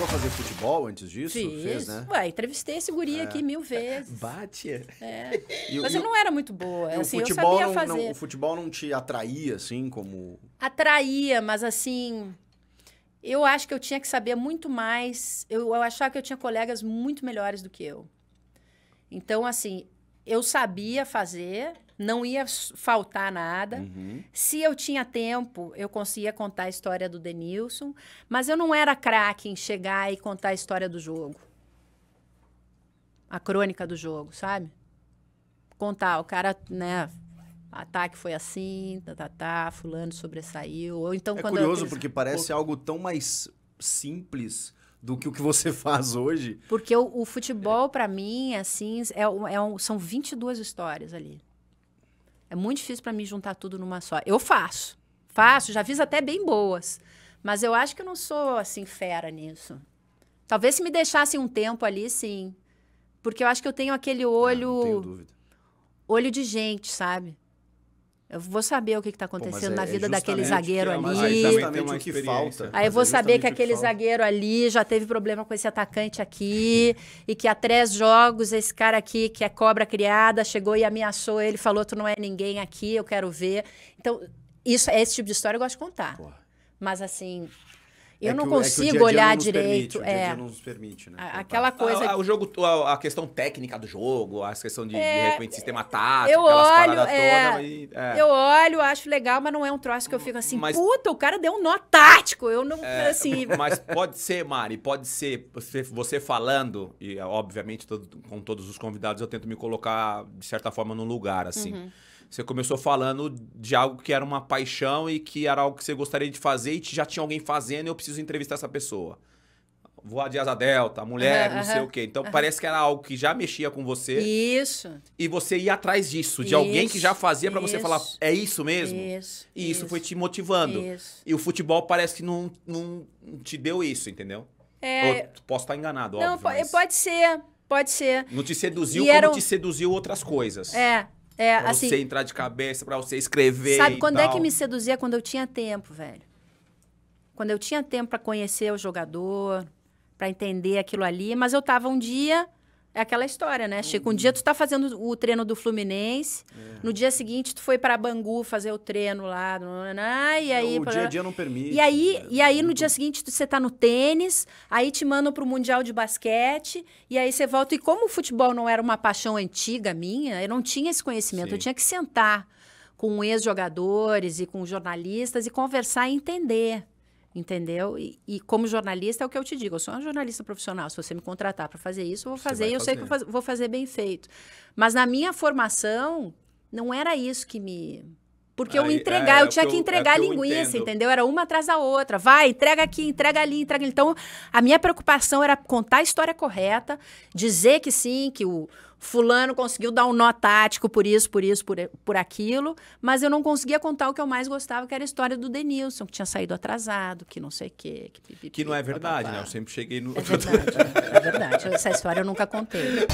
chegou a fazer futebol antes disso? Fiz. Fez, né? Ué, entrevistei esse guri é. aqui mil vezes. Bate. É. E, Mas e, eu não era muito boa. Assim, eu sabia não, fazer. Não, o futebol não te atraía, assim, como. Atraía, mas assim. Eu acho que eu tinha que saber muito mais. Eu, eu achava que eu tinha colegas muito melhores do que eu. Então, assim, eu sabia fazer, não ia faltar nada. Uhum. Se eu tinha tempo, eu conseguia contar a história do Denilson, mas eu não era craque em chegar e contar a história do jogo. A crônica do jogo, sabe? Contar, o cara, né, ataque foi assim, tá, tá, tá fulano sobressaiu. Ou então é quando curioso aqueles... porque parece o... algo tão mais simples do que o que você faz hoje. Porque o, o futebol, para mim, assim, é, é um, são 22 histórias ali. É muito difícil para mim juntar tudo numa só. Eu faço. Faço, já fiz até bem boas. Mas eu acho que eu não sou, assim, fera nisso. Talvez se me deixassem um tempo ali, sim. Porque eu acho que eu tenho aquele olho. Ah, não tenho dúvida. Olho de gente, sabe? Eu vou saber o que está acontecendo Pô, é na é, vida daquele zagueiro é ali. que falta. Aí eu vou é saber que aquele que zagueiro ali já teve problema com esse atacante aqui e que há três jogos esse cara aqui, que é cobra criada, chegou e ameaçou ele, falou: Tu não é ninguém aqui, eu quero ver. Então, isso, esse tipo de história eu gosto de contar. Porra. Mas assim, é eu é não consigo é olhar direito. é. nos permite, né? aquela ah, coisa. A, ah, o jogo, a, questão técnica do jogo, a questão de, de é, repente, sistema tático, eu olho, e, é, Eu olho, acho legal, mas não é um troço que eu fico assim, mas, puta, o cara deu um nó tático. Eu não. assim. Mas pode ser, Mari, pode ser. Você, você falando, e obviamente todo, com todos os convidados, eu tento me colocar, de certa forma, no lugar, assim. Uhum. Você começou falando de algo que era uma paixão e que era algo que você gostaria de fazer e já tinha alguém fazendo e eu preciso entrevistar essa pessoa. Voar de asa delta, mulher, uhum, não uhum, sei o quê. Então uhum. parece que era algo que já mexia com você. Isso. E você ia atrás disso, de isso, alguém que já fazia para você falar, é isso mesmo? Isso. E isso, isso foi te motivando. Isso. E o futebol parece que não, não te deu isso, entendeu? É... Ou, posso estar enganado, não, óbvio. Não, mas... pode ser, pode ser. Não te seduziu e como eram... te seduziu outras coisas. É, é, pra assim, você entrar de cabeça, para você escrever. Sabe quando tal. é que me seduzia? Quando eu tinha tempo, velho. Quando eu tinha tempo para conhecer o jogador, para entender aquilo ali. Mas eu tava um dia é aquela história, né, Chico? Um dia tu tá fazendo o treino do Fluminense, é. no dia seguinte tu foi para Bangu fazer o treino lá, e aí... O dia a dia não permite. E aí, é, e aí no dia seguinte tu, você tá no tênis, aí te mandam pro Mundial de Basquete, e aí você volta. E como o futebol não era uma paixão antiga minha, eu não tinha esse conhecimento, Sim. eu tinha que sentar com ex-jogadores e com jornalistas e conversar e entender. Entendeu? E, e, como jornalista, é o que eu te digo. Eu sou uma jornalista profissional. Se você me contratar para fazer isso, eu vou fazer. E eu fazer. sei que eu vou fazer bem feito. Mas na minha formação, não era isso que me porque aí, eu entregar, é, eu tinha é que, entregar é que a linguiça, entendeu? Era uma atrás da outra. Vai, entrega aqui, entrega ali, entrega ali. Então, a minha preocupação era contar a história correta, dizer que sim, que o fulano conseguiu dar um nó tático por isso, por isso, por, por aquilo, mas eu não conseguia contar o que eu mais gostava, que era a história do Denilson, que tinha saído atrasado, que não sei o quê. Que, que não é verdade, blá, né? Eu sempre cheguei no... É verdade, é verdade. Essa história eu nunca contei.